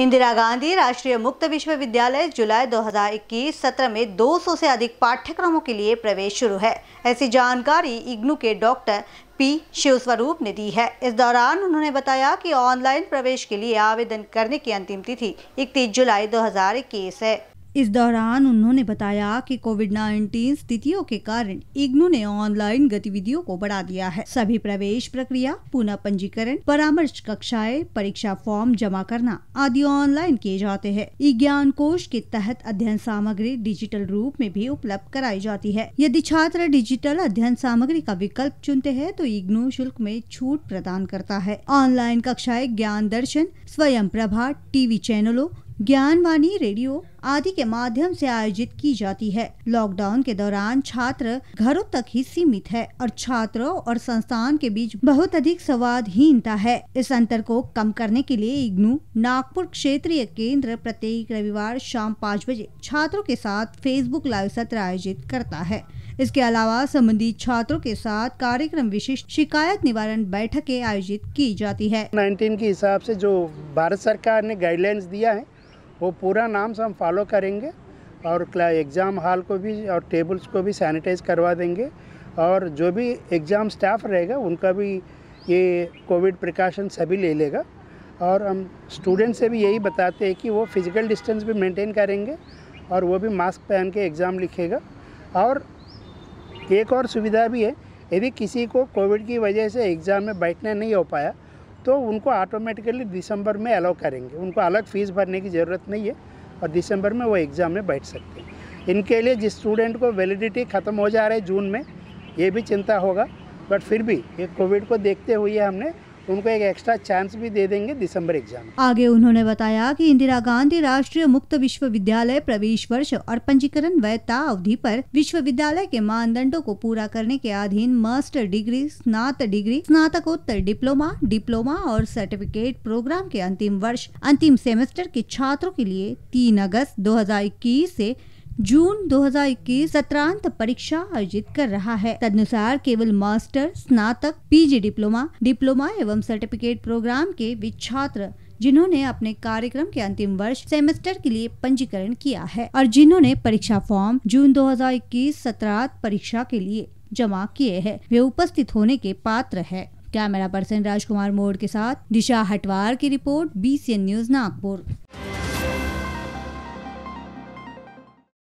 इंदिरा गांधी राष्ट्रीय मुक्त विश्वविद्यालय जुलाई 2021 सत्र में 200 से अधिक पाठ्यक्रमों के लिए प्रवेश शुरू है ऐसी जानकारी इग्नू के डॉक्टर पी शिवस्वरूप ने दी है इस दौरान उन्होंने बताया कि ऑनलाइन प्रवेश के लिए आवेदन करने की अंतिम तिथि इकतीस जुलाई 2021 है इस दौरान उन्होंने बताया कि कोविड 19 स्थितियों के कारण इग्नू ने ऑनलाइन गतिविधियों को बढ़ा दिया है सभी प्रवेश प्रक्रिया पुनः पंजीकरण परामर्श कक्षाएं परीक्षा फॉर्म जमा करना आदि ऑनलाइन किए जाते हैं ई ज्ञान कोष के तहत अध्ययन सामग्री डिजिटल रूप में भी उपलब्ध कराई जाती है यदि छात्र डिजिटल अध्ययन सामग्री का विकल्प चुनते हैं तो इग्नू शुल्क में छूट प्रदान करता है ऑनलाइन कक्षाएं ज्ञान दर्शन स्वयं प्रभा टीवी चैनलों ज्ञानवाणी रेडियो आदि के माध्यम से आयोजित की जाती है लॉकडाउन के दौरान छात्र घरों तक ही सीमित है और छात्रों और संस्थान के बीच बहुत अधिक संवादहीनता है इस अंतर को कम करने के लिए इग्नू नागपुर क्षेत्रीय केंद्र प्रत्येक रविवार शाम पाँच बजे छात्रों के साथ फेसबुक लाइव सत्र आयोजित करता है इसके अलावा संबंधित छात्रों के साथ कार्यक्रम विशिष्ट शिकायत निवारण बैठकें आयोजित की जाती है नाइनटीन के हिसाब से जो भारत सरकार ने गाइडलाइंस दिया है वो पूरा नाम से हम फॉलो करेंगे और एग्ज़ाम हॉल को भी और टेबल्स को भी सैनिटाइज करवा देंगे और जो भी एग्ज़ाम स्टाफ रहेगा उनका भी ये कोविड प्रिकॉशन सभी ले लेगा और हम स्टूडेंट से भी यही बताते हैं कि वो फिज़िकल डिस्टेंस भी मेंटेन करेंगे और वो भी मास्क पहन के एग्ज़ाम लिखेगा और एक और सुविधा भी है यदि किसी को कोविड की वजह से एग्ज़ाम में बैठना नहीं हो पाया तो उनको ऑटोमेटिकली दिसंबर में अलाउ करेंगे उनको अलग फीस भरने की ज़रूरत नहीं है और दिसंबर में वो एग्ज़ाम में बैठ सकते हैं इनके लिए जिस स्टूडेंट को वैलिडिटी ख़त्म हो जा रही है जून में ये भी चिंता होगा बट फिर भी ये कोविड को देखते हुए हमने उनको एक एक्स्ट्रा चांस भी दे देंगे दिसंबर एग्जाम आगे उन्होंने बताया कि इंदिरा गांधी राष्ट्रीय मुक्त विश्वविद्यालय प्रवेश वर्ष और पंजीकरण वैधता अवधि पर विश्वविद्यालय के मानदंडों को पूरा करने के अधीन मास्टर डिग्री स्नात डिग्री स्नातकोत्तर डिप्लोमा डिप्लोमा और सर्टिफिकेट प्रोग्राम के अंतिम वर्ष अंतिम सेमेस्टर के छात्रों के लिए तीन अगस्त दो हजार जून 2021 सत्रांत परीक्षा आयोजित कर रहा है तदनुसार केवल मास्टर स्नातक पीजी डिप्लोमा डिप्लोमा एवं सर्टिफिकेट प्रोग्राम के वे छात्र जिन्होंने अपने कार्यक्रम के अंतिम वर्ष सेमेस्टर के लिए पंजीकरण किया है और जिन्होंने परीक्षा फॉर्म जून 2021 सत्रांत परीक्षा के लिए जमा किए हैं वे उपस्थित होने के पात्र है कैमरा पर्सन राजकुमार मोड़ के साथ दिशा हटवार की रिपोर्ट बी न्यूज नागपुर